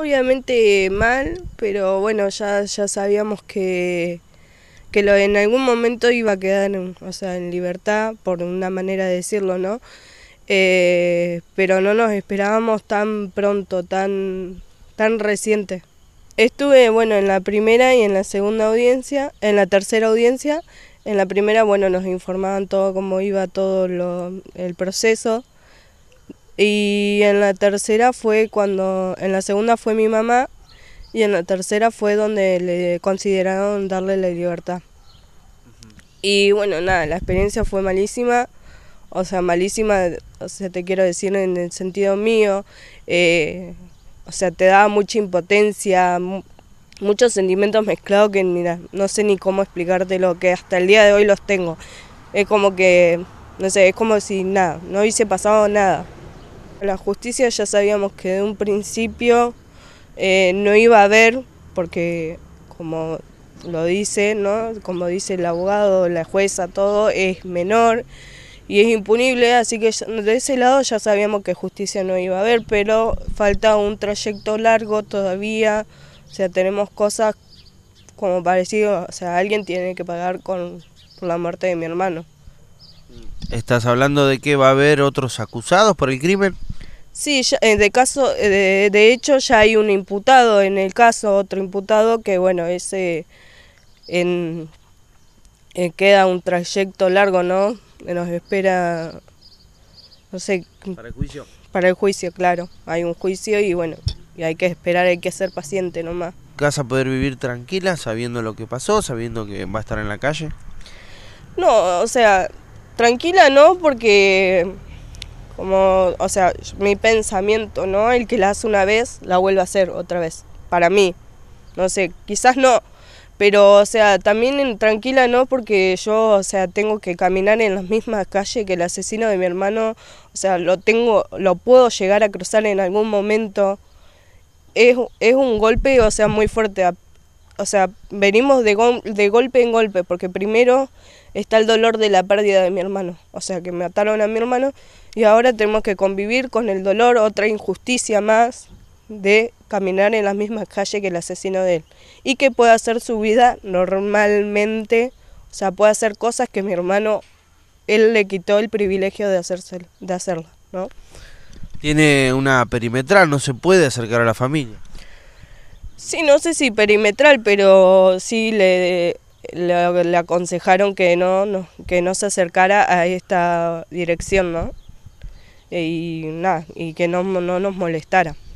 Obviamente mal, pero bueno, ya, ya sabíamos que, lo, en algún momento iba a quedar sea, en libertad, por una manera de decirlo, ¿no? Eh, pero no nos esperábamos tan pronto, tan, tan reciente. Estuve, bueno, en la primera y en la segunda audiencia, en la tercera audiencia, en la primera, bueno, nos informaban todo cómo iba todo lo, el proceso. Y en la tercera fue cuando, en la segunda fue mi mamá y en la tercera fue donde le consideraron darle la libertad. Y bueno, nada, la experiencia fue malísima, o sea, malísima, o sea, te quiero decir en el sentido mío, eh, o sea, te daba mucha impotencia, muchos sentimientos mezclados que, mira, no sé ni cómo explicarte lo que hasta el día de hoy los tengo. Es como que, no sé, es como si nada, no hubiese pasado nada. La justicia ya sabíamos que de un principio eh, no iba a haber, porque como lo dice, ¿no? como dice el abogado, la jueza, todo, es menor y es impunible, así que de ese lado ya sabíamos que justicia no iba a haber, pero falta un trayecto largo todavía, o sea, tenemos cosas como parecido, o sea, alguien tiene que pagar con, por la muerte de mi hermano. ¿Estás hablando de que va a haber otros acusados por el crimen? Sí, eh, de, caso, eh, de, hecho ya hay un imputado en el caso, otro imputado que bueno, ese en, eh, queda un trayecto largo, ¿no? Nos espera, no sé... Para el juicio. Para el juicio, claro. Hay un juicio y bueno, y hay que esperar, hay que ser paciente nomás. casa poder vivir tranquila sabiendo lo que pasó, sabiendo que va a estar en la calle? No, o sea, tranquila no, porque como, o sea, mi pensamiento, ¿no? El que la hace una vez, la vuelve a hacer otra vez, para mí. No sé, quizás no, pero, o sea, también tranquila, ¿no? Porque yo, o sea, tengo que caminar en las mismas calles que el asesino de mi hermano, o sea, lo tengo, lo puedo llegar a cruzar en algún momento. Es, es un golpe, o sea, muy fuerte, o sea, venimos de, golpe en golpe, porque primero está el dolor de la pérdida de mi hermano, o sea, que mataron a mi hermano y ahora tenemos que convivir con el dolor, otra injusticia más de caminar en las mismas calles que el asesino de él y que pueda hacer su vida normalmente, o sea, puede hacer cosas que mi hermano, él le quitó el privilegio de, hacerse, de hacerla, ¿no? Tiene una perimetral, no se puede acercar a la familia. Sí, no sé si perimetral, pero sí le, le, aconsejaron que no, que no se acercara a esta dirección, ¿no? Y nada, y que no, no nos molestara.